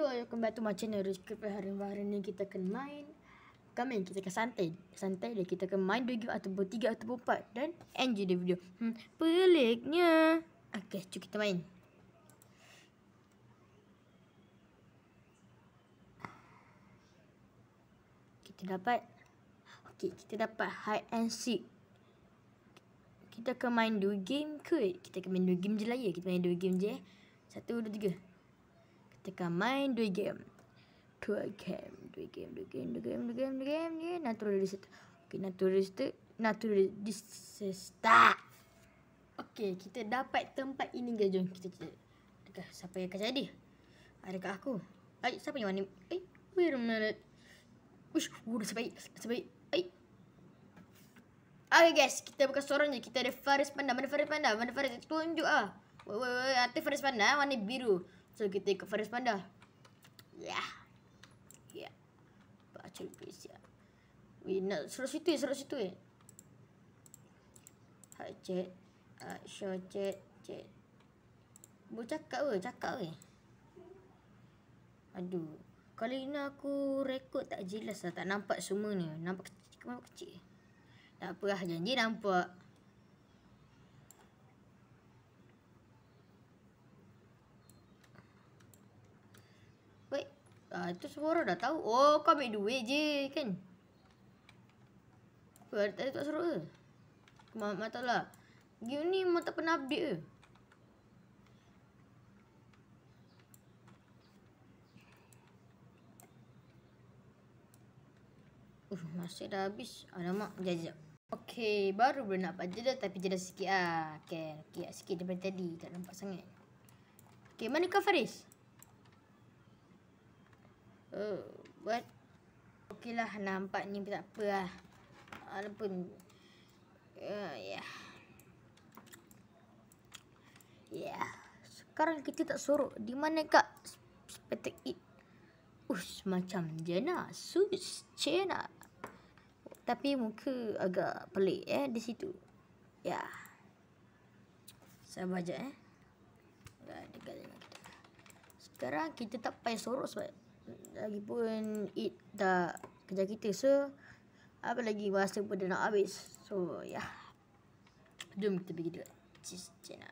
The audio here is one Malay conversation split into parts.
Yo, welcome back to my channel Rizky hari-hari ni kita akan main Kami kita akan santai Santai dan kita akan main 2 game tiga atau ataupun empat Dan enjoy the video hmm, Peliknya Okay, jom kita main Kita dapat Okay, kita dapat high and seek Kita akan main dua game kot Kita akan main dua game je lah ya Kita main dua game je eh. satu, dua, tiga tekan main dua game. dua game, dua game, dua game, dua game, dua game, dua game, dua. game, natural reset. Okay, natural reset, natural reset. Okay, kita dapat tempat ini ke jom kita cek. Adakah siapa yang akan jadi? Adakah aku? Ay, siapa yang mana? Ay, where am I? Uish, wuduh, oh, sebaik, sebaik. Ay. Okay guys, kita bukan seorang je. Kita ada Faris Panda. Mana Faris Panda? Mana Faris? Tunjuk ah. Wait, wait, wait. Ada Faris Panda, eh? warna biru. So kita ikut Faris Panda. Yeah. Yeah. Baca lepas ya. ya. We nak suruh situ suruh situ eh, Hai chat. Hai show chat. Chat. Boleh cakap ke? Cakap ke? Aduh. Kali ini aku rekod tak jelas lah. Tak nampak semua ni. Nampak kecil. Nampak kecil. Tak apa lah. Janji nampak. tu semua orang dah tahu. Oh, kau ambil duit je, kan? Kau tadi tak suruh ke? Mata tak lah. Game ni memang tak pernah update ke? Uh, masih dah habis. Alamak, jap, jap. Okay, baru boleh nak pajar dah tapi jadah sikit lah. Okay, okay sikit daripada tadi. Tak nampak sangat. Okay, mana kau Faris? Faris? Eh, buat okey lah nampak ni tak apa lah walaupun uh, ya yeah. yeah. sekarang kita tak suruh di mana kak spetek it Ush, macam jena sus jena tapi muka agak pelik eh di situ ya yeah. sabar je eh sekarang kita tak payah sorok sebab Lagipun it dah kerja kita so apa lagi masa pun dah nak habis. So yeah. Jom kita pergi dekat Cis Cina.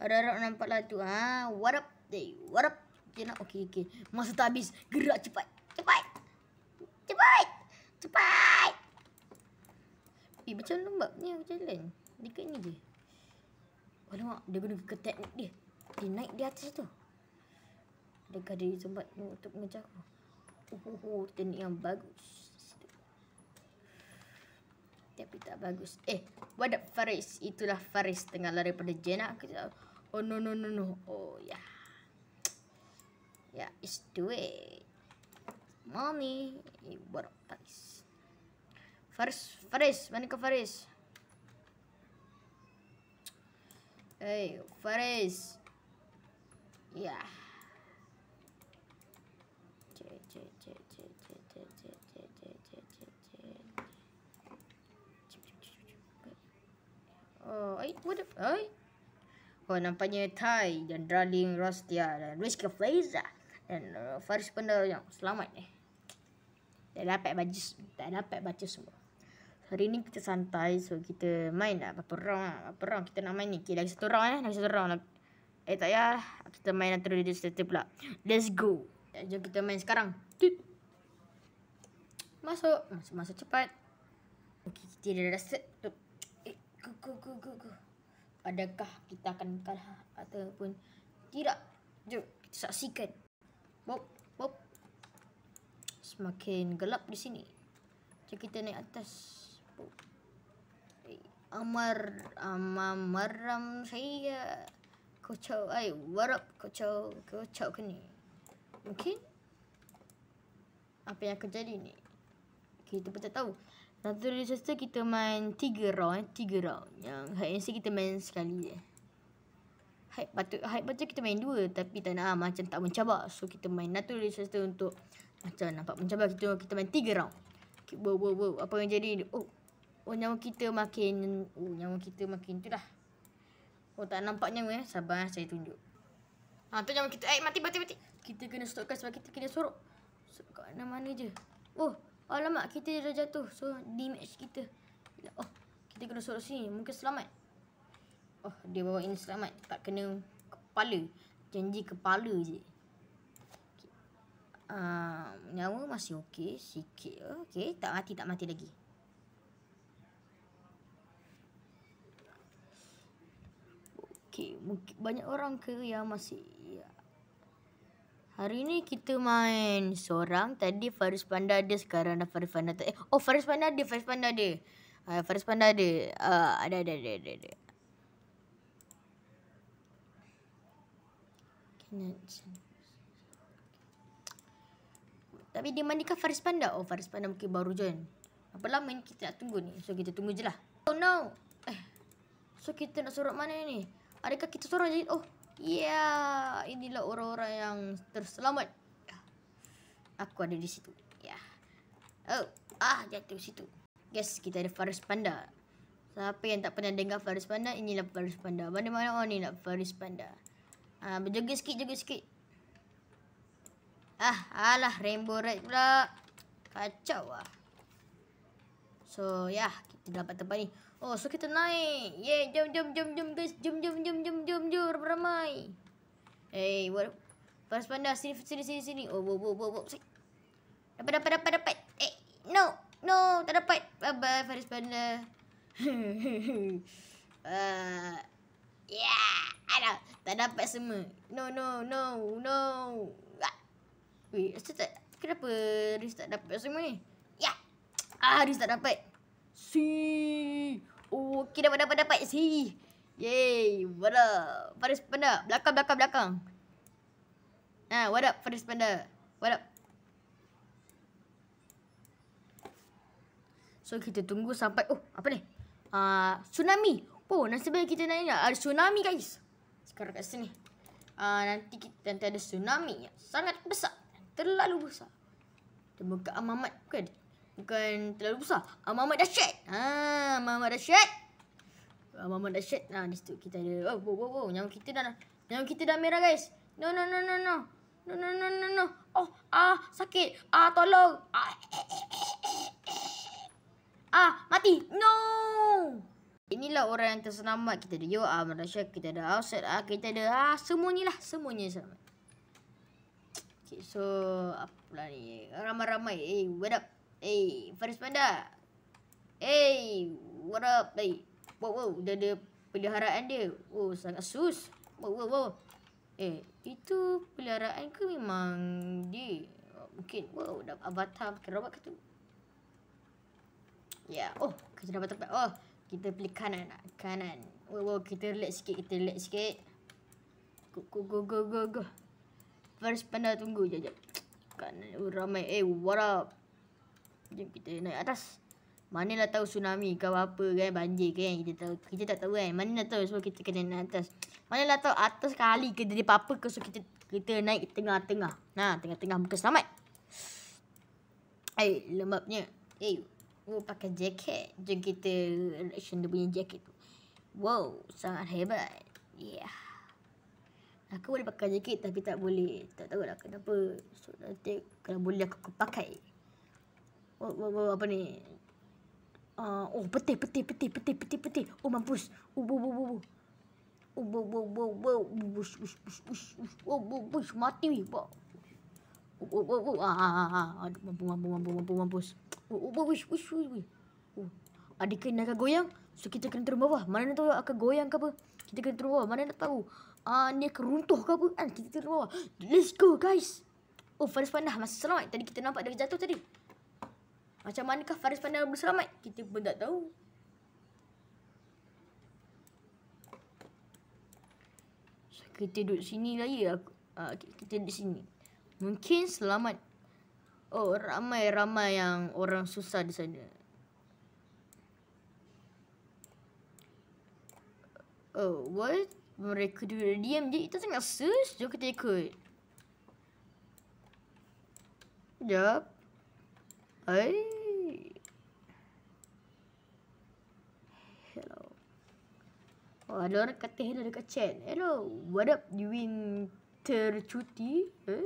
Harap-harap nampaklah tu ha. What deh Hey, Cina okey okey. Masa tak habis, gerak cepat. Cepat. Cepat. Cepat. Eh, macam mana nombak ni aku jalan? Dekat ni je. Alamak, dia guna ke teknik dia. Dia naik di atas tu. Dekat diri sempat untuk mengejar aku. Oh, oh, oh teknik yang bagus. Tapi tak bagus. Eh, what up Faris? Itulah Faris tengah lari pada Jenna. Oh, no, no, no, no. Oh, yeah. Yeah, it's do it. Mommy. What up Faris? Faris, Faris. Mana ke Faris? Hey, Faris. Yeah. Oh, I would have. I. Oh, nampaknya Thai dan Darling Rostia dan Rizky Flaza dan uh, Faris Pendal yang selamat ni. Eh. Tak dapat baju, tak dapat baju semua. Hari ni kita santai so kita main lah apa round lah. Berapa round kita nak main ni. Okay, lagi satu round eh. Lagi satu round lah. Eh tak payah lah. Kita main antara dia setiap pula. Let's go. Jom kita main sekarang. Tut. Masuk. Masuk, masuk cepat. Okay, kita dah rasa. Tut go go go Adakah kita akan kalah ataupun tidak? Jom saksikan. Bob, Bob, Semakin gelap di sini. Jom kita naik atas. Bop. Eh, Amar amamaram saya kocau ay, warap kocau kocau kini. Mungkin apa yang akan jadi ni? Kita pun tak tahu. Satu dari sister kita main tiga round eh. Tiga round Yang hide and kita main sekali je Hide batu Hide batu kita main dua Tapi tak nak ah, macam tak mencabar So kita main Satu dari sister untuk Macam nampak mencabar Kita kita main tiga round okay, whoa, whoa, whoa. Apa yang jadi Oh Oh nyawa kita makin Oh nyawa kita makin tu dah. Oh tak nampak nyawa eh Sabar saya tunjuk Ha tu nyawa kita Eh mati mati mati Kita kena stopkan sebab kita kena sorok So kat mana-mana je Oh Oh, alamak, kita dah jatuh. So, damage kita. Oh, kita kena sorok sini. Mungkin selamat. Oh, dia bawa ini selamat. Tak kena kepala. Janji kepala je. Okay. Uh, ah, nyawa masih okey. Sikit. Okey, tak mati, tak mati lagi. Okey, banyak orang ke yang masih... Hari ni kita main seorang. Tadi Faris Panda ada. Sekarang dah Faris Panda tak. Eh, oh Faris Panda ada. Faris Panda ada. Uh, Faris Panda ada. Uh, ada. Ada, ada, ada, ada. Tapi dia mandikan Faris Panda. Oh Faris Panda mungkin baru join. Apa lama ni kita nak tunggu ni. So kita tunggu je lah. Oh no. Eh. So kita nak sorok mana ni? Adakah kita sorok je? Oh. Yeah, inilah orang-orang yang terselamat. Aku ada di situ. Yeah. Oh, ah jatuh situ. Guys, kita ada Faris Panda. Siapa yang tak pernah dengar Faris Panda? Inilah Faris Panda. Mana-mana orang ni nak Faris Panda. Ah, berjoget sikit, joget sikit. Ah, alah Rainbow Red pula. Kacau ah. So, yeah, kita dapat tempat ni. Oh, so kita naik. Yeay, jom jom jom jom guys. Jom jom jom jom jom jom jom ramai. Hey, what? Pas pandas sini sini sini sini. Oh, wo wo wo wo. Dapat dapat dapat dapat. Eh, no. No, tak dapat. Bye bye Faris Panda. ah yeah, ada. Tak dapat semua. No, no, no, no. Ah. Wait, tak, kenapa Riz tak dapat semua ni? Ya. Yeah. Ah, Riz tak dapat. See. Okey, dapat, dapat, dapat. Si. yay, What up? Faris Panda. Belakang, belakang, belakang. Ha, nah, what up, Faris Panda? What up? So, kita tunggu sampai... Oh, apa ni? Uh, tsunami. Oh, nasib baik kita nak ada tsunami, guys. Sekarang kat sini. Uh, nanti kita nanti ada tsunami yang sangat besar. Terlalu besar. Kita buka amat. Bukan ada bukan terlalu besar. Muhammad Dahsyat. Ha, Muhammad Dahsyat. Muhammad Dahsyat. Ha, ah, di situ kita ada. Oh, wow, wow, wow. Nyawa kita dah. Nyawa kita dah merah, guys. No, no, no, no, no. No, no, no, no, no. Oh, ah, sakit. Ah, tolong. Ah, ah mati. No. Inilah orang yang terselamat. Kita ada Yoa, ah, Muhammad Dahsyat. Kita ada Ausat. Ah, kita ada ah, semuanya lah. Semuanya selamat. Okay, so, apa pula ni? Ramai-ramai. Eh, what up? Hey, first panda. Hey, what up? Hey, wow, wow, dia ada peliharaan dia. Oh, sangat sus. Wow, wow, wow. Eh, itu peliharaan ke memang dia? mungkin, wow, dah avatar pakai robot ke tu? Ya, yeah. oh, kita dapat tempat. Oh, kita pilih kanan lah. Kanan. Wow, wow, kita relax sikit, kita relax sikit. Go, go, go, go, go, go. First panda tunggu je, je. Kanan, oh, ramai. Eh, hey, what up? Jom kita naik atas. mana lah tahu tsunami ke apa kan, banjir kan. Kita tahu kita tak tahu kan. Manalah tahu so kita kena naik atas. mana lah tahu atas kali ke jadi apa-apa ke so kita kita naik tengah-tengah. nah ha, tengah-tengah muka selamat. Eh, lembapnya. Eh, hey, oh, pakai jaket. Jom kita action dia punya jaket Wow, sangat hebat. Yeah. Aku boleh pakai jaket tapi tak boleh. Tak tahu lah kenapa. So, nanti kalau boleh aku, aku pakai. Oh, oh, oh, apa ni? Uh, oh, peti, peti, peti, peti, peti, peti. Oh, mampus. Ubu, ubu, ubu. Ubu, ubu, ubu, ubu, ubu, ubu, ubu, ubu, ubu, ubu, mati. Ubu, ubu, ubu, ubu, ubu, ubu, ubu, ubu, ubu, ubu, ubu, ubu, ubu, ubu, kena ubu, ubu, ubu, ubu, ubu, ubu, ubu, ubu, ubu, ubu, ubu, ubu, ubu, ubu, kita kena turun bawah. Mana nak tahu. Ah ni akan runtuh ke apa. Uh, kita turun bawah. Let's go guys. Oh, Faris pandah. Masa selamat. Tadi kita nampak dia jatuh tadi. Macam manakah Faris pandai boleh selamat? Kita pun tak tahu. So, kita duduk sini lagi ya. Aku, ah, kita duduk sini. Mungkin selamat. Oh, ramai-ramai yang orang susah di sana. Oh, what? Mereka duduk diam je. Itu sangat sus. Jom kita ikut. Sekejap. Yep. Hey. Hello. Oh, ada orang kata hello dekat chat. Hello. What up? You win tercuti? Eh.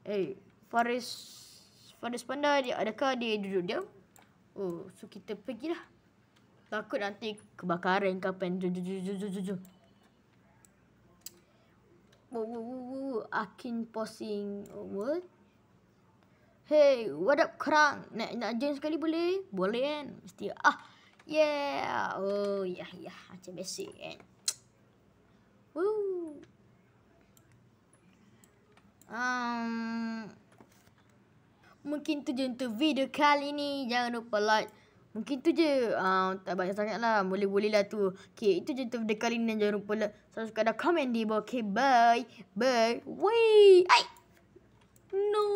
Hey. Eh, Paris Faris Panda dia adakah dia duduk dia? Oh, so kita lah. Takut nanti kebakaran ke apa. Jom, jom, jom, jom, jom. Wo wo wo wo akin posing oh, what Hey, what up korang? Nak, nak join sekali boleh? Boleh kan? Mesti ah. Yeah. Oh, yah yah. Aje biasa kan. Woo. Um, mungkin tu je untuk video kali ini Jangan lupa like. Mungkin tu je. Uh, tak banyak sangat lah. Boleh-boleh lah tu. Okay, itu je untuk video kali ini Jangan lupa like. Subscribe dan komen di bawah. Okay, bye. Bye. Wee. Aik. No.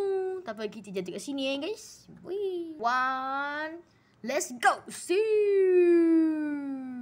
tapi kita jatuh kat sini eh guys. Wee. One. Let's go. See.